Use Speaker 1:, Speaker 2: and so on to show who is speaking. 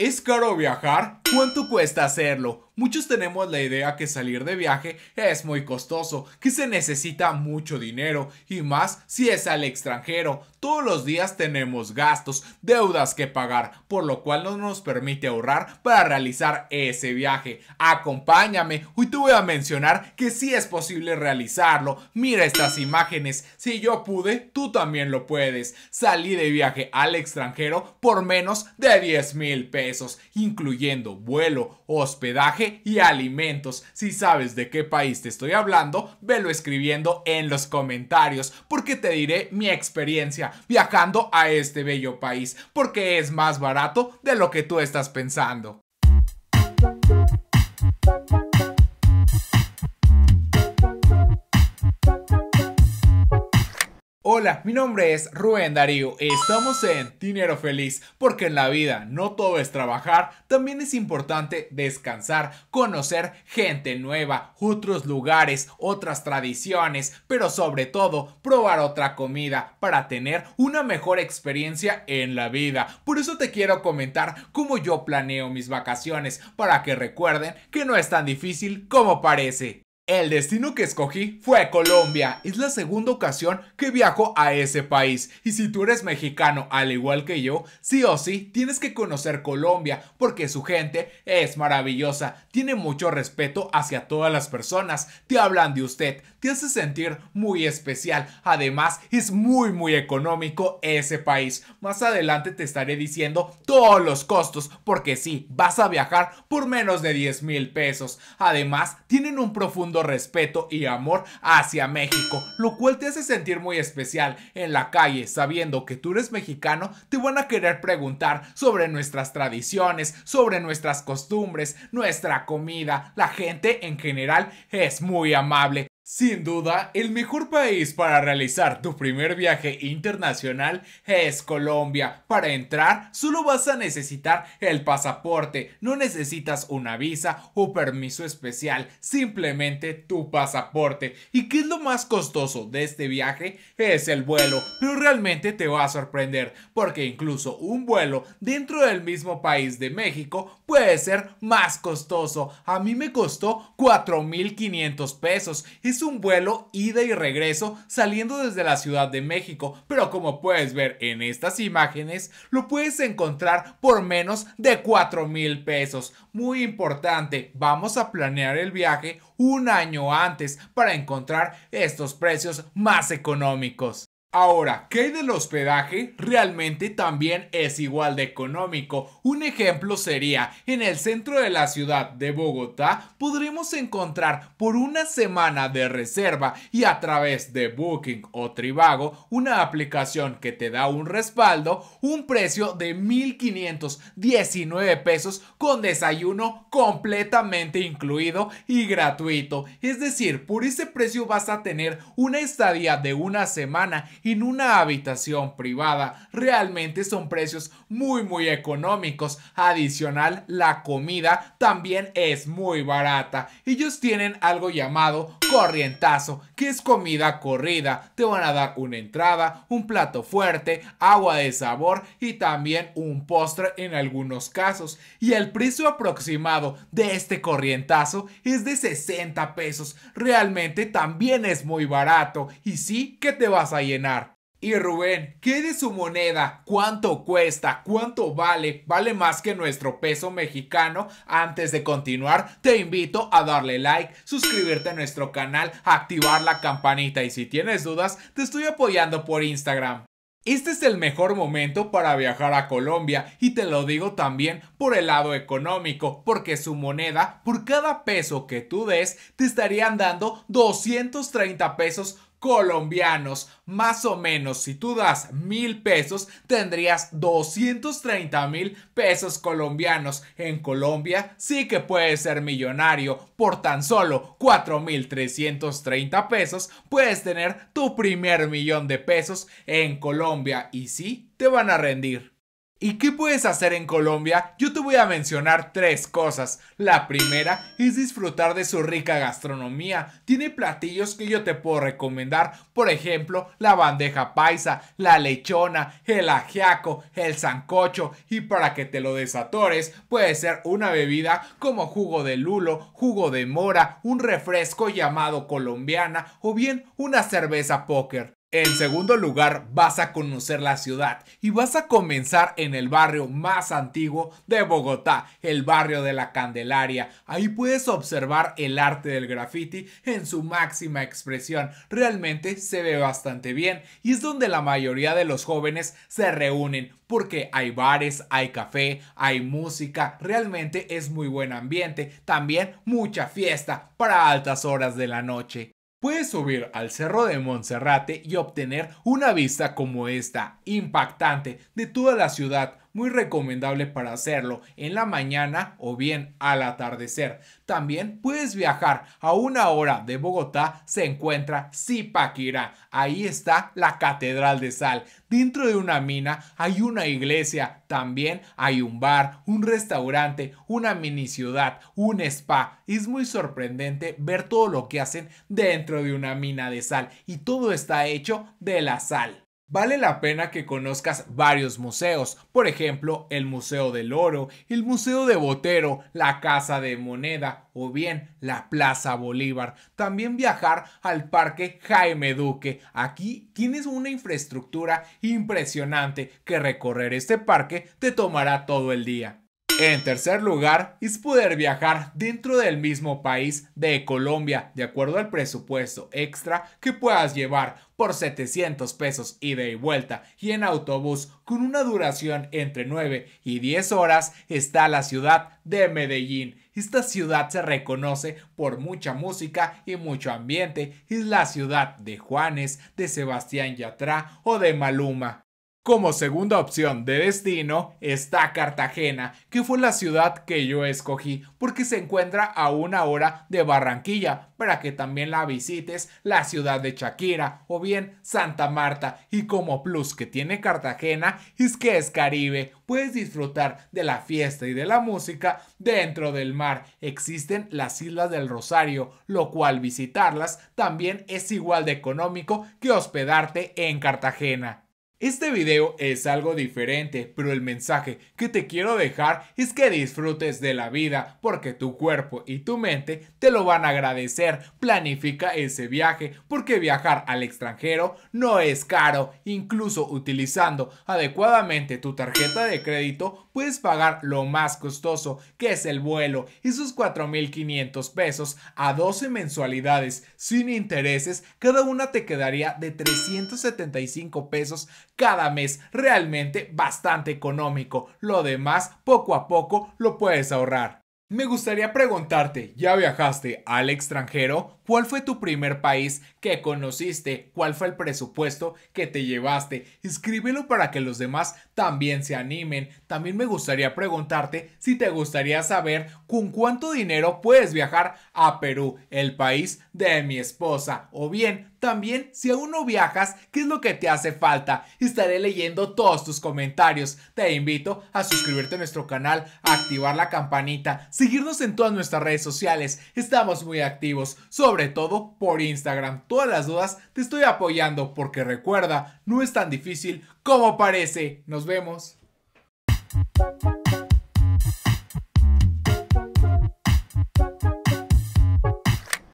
Speaker 1: ¿Es caro viajar? ¿Cuánto cuesta hacerlo? Muchos tenemos la idea que salir de viaje es muy costoso, que se necesita mucho dinero y más si es al extranjero. Todos los días tenemos gastos, deudas que pagar, por lo cual no nos permite ahorrar para realizar ese viaje. Acompáñame, hoy te voy a mencionar que sí es posible realizarlo. Mira estas imágenes, si yo pude, tú también lo puedes. Salí de viaje al extranjero por menos de 10 mil pesos, incluyendo vuelo, hospedaje y alimentos. Si sabes de qué país te estoy hablando, velo escribiendo en los comentarios porque te diré mi experiencia viajando a este bello país porque es más barato de lo que tú estás pensando. Hola, mi nombre es Rubén Darío. Estamos en Dinero Feliz, porque en la vida no todo es trabajar, también es importante descansar, conocer gente nueva, otros lugares, otras tradiciones, pero sobre todo probar otra comida para tener una mejor experiencia en la vida. Por eso te quiero comentar cómo yo planeo mis vacaciones, para que recuerden que no es tan difícil como parece. El destino que escogí fue Colombia. Es la segunda ocasión que viajo a ese país. Y si tú eres mexicano al igual que yo, sí o sí tienes que conocer Colombia porque su gente es maravillosa. Tiene mucho respeto hacia todas las personas. Te hablan de usted. Te hace sentir muy especial. Además, es muy muy económico ese país. Más adelante te estaré diciendo todos los costos porque sí, vas a viajar por menos de 10 mil pesos. Además, tienen un profundo respeto y amor hacia México, lo cual te hace sentir muy especial. En la calle, sabiendo que tú eres mexicano, te van a querer preguntar sobre nuestras tradiciones, sobre nuestras costumbres, nuestra comida. La gente en general es muy amable. Sin duda, el mejor país para realizar tu primer viaje internacional es Colombia. Para entrar, solo vas a necesitar el pasaporte. No necesitas una visa o permiso especial, simplemente tu pasaporte. ¿Y qué es lo más costoso de este viaje? Es el vuelo, pero realmente te va a sorprender, porque incluso un vuelo dentro del mismo país de México puede ser más costoso. A mí me costó 4.500 pesos un vuelo ida y regreso saliendo desde la Ciudad de México, pero como puedes ver en estas imágenes, lo puedes encontrar por menos de 4 mil pesos. Muy importante, vamos a planear el viaje un año antes para encontrar estos precios más económicos. Ahora, hay del hospedaje realmente también es igual de económico. Un ejemplo sería, en el centro de la ciudad de Bogotá podremos encontrar por una semana de reserva y a través de Booking o Tribago, una aplicación que te da un respaldo, un precio de 1.519 pesos con desayuno completamente incluido y gratuito. Es decir, por ese precio vas a tener una estadía de una semana en una habitación privada realmente son precios muy muy económicos. Adicional, la comida también es muy barata. Ellos tienen algo llamado corrientazo, que es comida corrida. Te van a dar una entrada, un plato fuerte, agua de sabor y también un postre en algunos casos. Y el precio aproximado de este corrientazo es de 60 pesos. Realmente también es muy barato y sí que te vas a llenar y Rubén, ¿qué de su moneda? ¿Cuánto cuesta? ¿Cuánto vale? ¿Vale más que nuestro peso mexicano? Antes de continuar, te invito a darle like, suscribirte a nuestro canal, activar la campanita y si tienes dudas, te estoy apoyando por Instagram. Este es el mejor momento para viajar a Colombia y te lo digo también por el lado económico, porque su moneda por cada peso que tú des te estarían dando 230 pesos colombianos. Más o menos, si tú das mil pesos, tendrías 230 mil pesos colombianos. En Colombia sí que puedes ser millonario. Por tan solo mil 4.330 pesos puedes tener tu primer millón de pesos en Colombia y sí te van a rendir. ¿Y qué puedes hacer en Colombia? Yo te voy a mencionar tres cosas. La primera es disfrutar de su rica gastronomía. Tiene platillos que yo te puedo recomendar, por ejemplo, la bandeja paisa, la lechona, el ajiaco, el zancocho. y para que te lo desatores puede ser una bebida como jugo de lulo, jugo de mora, un refresco llamado colombiana o bien una cerveza póker. En segundo lugar, vas a conocer la ciudad y vas a comenzar en el barrio más antiguo de Bogotá, el barrio de la Candelaria. Ahí puedes observar el arte del graffiti en su máxima expresión. Realmente se ve bastante bien y es donde la mayoría de los jóvenes se reúnen porque hay bares, hay café, hay música, realmente es muy buen ambiente, también mucha fiesta para altas horas de la noche. Puedes subir al Cerro de Monserrate y obtener una vista como esta, impactante, de toda la ciudad, muy recomendable para hacerlo en la mañana o bien al atardecer. También puedes viajar a una hora de Bogotá, se encuentra Zipaquirá. Ahí está la Catedral de Sal. Dentro de una mina hay una iglesia, también hay un bar, un restaurante, una mini ciudad, un spa. Es muy sorprendente ver todo lo que hacen dentro de una mina de sal y todo está hecho de la sal. Vale la pena que conozcas varios museos, por ejemplo, el Museo del Oro, el Museo de Botero, la Casa de Moneda o bien la Plaza Bolívar. También viajar al Parque Jaime Duque. Aquí tienes una infraestructura impresionante que recorrer este parque te tomará todo el día. En tercer lugar, es poder viajar dentro del mismo país de Colombia de acuerdo al presupuesto extra que puedas llevar por 700 pesos ida y vuelta y en autobús con una duración entre 9 y 10 horas está la ciudad de Medellín. Esta ciudad se reconoce por mucha música y mucho ambiente. Es la ciudad de Juanes, de Sebastián Yatra o de Maluma. Como segunda opción de destino está Cartagena, que fue la ciudad que yo escogí porque se encuentra a una hora de Barranquilla para que también la visites la ciudad de Shakira o bien Santa Marta y como plus que tiene Cartagena es que es Caribe, puedes disfrutar de la fiesta y de la música dentro del mar. Existen las Islas del Rosario, lo cual visitarlas también es igual de económico que hospedarte en Cartagena. Este video es algo diferente, pero el mensaje que te quiero dejar es que disfrutes de la vida porque tu cuerpo y tu mente te lo van a agradecer. Planifica ese viaje porque viajar al extranjero no es caro. Incluso utilizando adecuadamente tu tarjeta de crédito puedes pagar lo más costoso que es el vuelo y sus 4.500 pesos a 12 mensualidades sin intereses. Cada una te quedaría de 375 pesos cada mes, realmente bastante económico. Lo demás, poco a poco, lo puedes ahorrar. Me gustaría preguntarte, ¿ya viajaste al extranjero? ¿Cuál fue tu primer país que conociste? ¿Cuál fue el presupuesto que te llevaste? Escríbelo para que los demás también se animen. También me gustaría preguntarte si te gustaría saber con cuánto dinero puedes viajar a Perú, el país de mi esposa. O bien, también si aún no viajas, ¿qué es lo que te hace falta? Estaré leyendo todos tus comentarios. Te invito a suscribirte a nuestro canal, a activar la campanita, seguirnos en todas nuestras redes sociales. Estamos muy activos sobre todo por Instagram. Todas las dudas te estoy apoyando porque recuerda, no es tan difícil como parece. Nos vemos.